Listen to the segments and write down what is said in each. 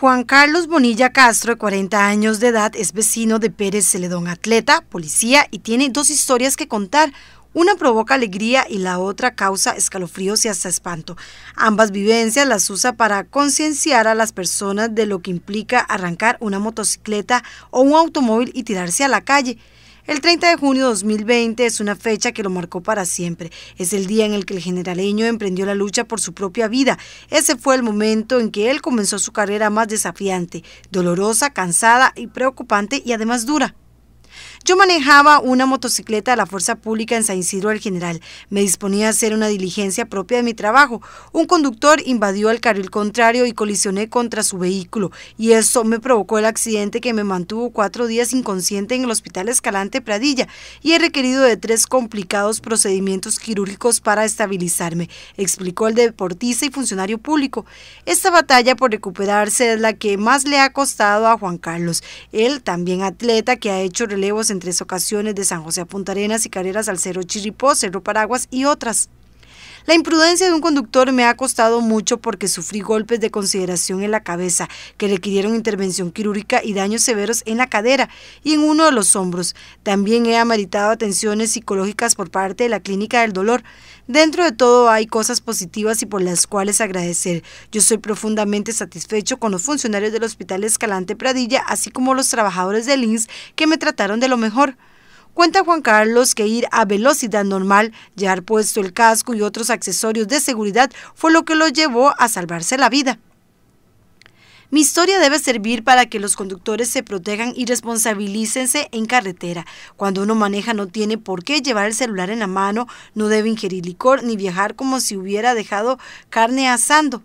Juan Carlos Bonilla Castro, de 40 años de edad, es vecino de Pérez Celedón, atleta, policía y tiene dos historias que contar. Una provoca alegría y la otra causa escalofríos y hasta espanto. Ambas vivencias las usa para concienciar a las personas de lo que implica arrancar una motocicleta o un automóvil y tirarse a la calle. El 30 de junio de 2020 es una fecha que lo marcó para siempre. Es el día en el que el generaleño emprendió la lucha por su propia vida. Ese fue el momento en que él comenzó su carrera más desafiante, dolorosa, cansada y preocupante y además dura. Yo manejaba una motocicleta de la Fuerza Pública en San Isidro del General. Me disponía a hacer una diligencia propia de mi trabajo. Un conductor invadió el carril contrario y colisioné contra su vehículo, y eso me provocó el accidente que me mantuvo cuatro días inconsciente en el Hospital Escalante Pradilla y he requerido de tres complicados procedimientos quirúrgicos para estabilizarme, explicó el deportista y funcionario público. Esta batalla por recuperarse es la que más le ha costado a Juan Carlos, él también atleta que ha hecho relevos en tres ocasiones de San José a Punta Arenas y Carreras al Cerro Chiripó, Cerro Paraguas y otras. La imprudencia de un conductor me ha costado mucho porque sufrí golpes de consideración en la cabeza que requirieron intervención quirúrgica y daños severos en la cadera y en uno de los hombros. También he amaritado atenciones psicológicas por parte de la Clínica del Dolor. Dentro de todo hay cosas positivas y por las cuales agradecer. Yo soy profundamente satisfecho con los funcionarios del Hospital Escalante Pradilla, así como los trabajadores de INS que me trataron de lo mejor cuenta Juan Carlos que ir a velocidad normal, llevar puesto el casco y otros accesorios de seguridad fue lo que lo llevó a salvarse la vida. Mi historia debe servir para que los conductores se protejan y responsabilícense en carretera. Cuando uno maneja no tiene por qué llevar el celular en la mano, no debe ingerir licor ni viajar como si hubiera dejado carne asando.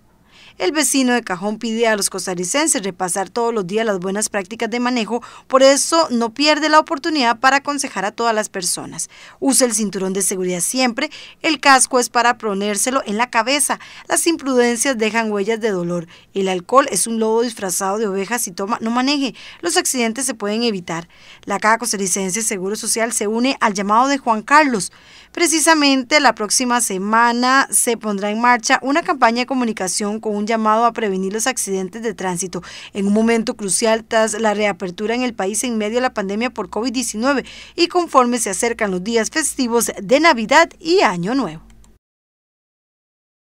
El vecino de Cajón pide a los costarricenses repasar todos los días las buenas prácticas de manejo, por eso no pierde la oportunidad para aconsejar a todas las personas. Usa el cinturón de seguridad siempre, el casco es para ponérselo en la cabeza, las imprudencias dejan huellas de dolor, el alcohol es un lobo disfrazado de ovejas y toma, no maneje, los accidentes se pueden evitar. La Caja Costarricense Seguro Social se une al llamado de Juan Carlos. Precisamente la próxima semana se pondrá en marcha una campaña de comunicación con un llamado a prevenir los accidentes de tránsito en un momento crucial tras la reapertura en el país en medio de la pandemia por COVID-19 y conforme se acercan los días festivos de Navidad y Año Nuevo.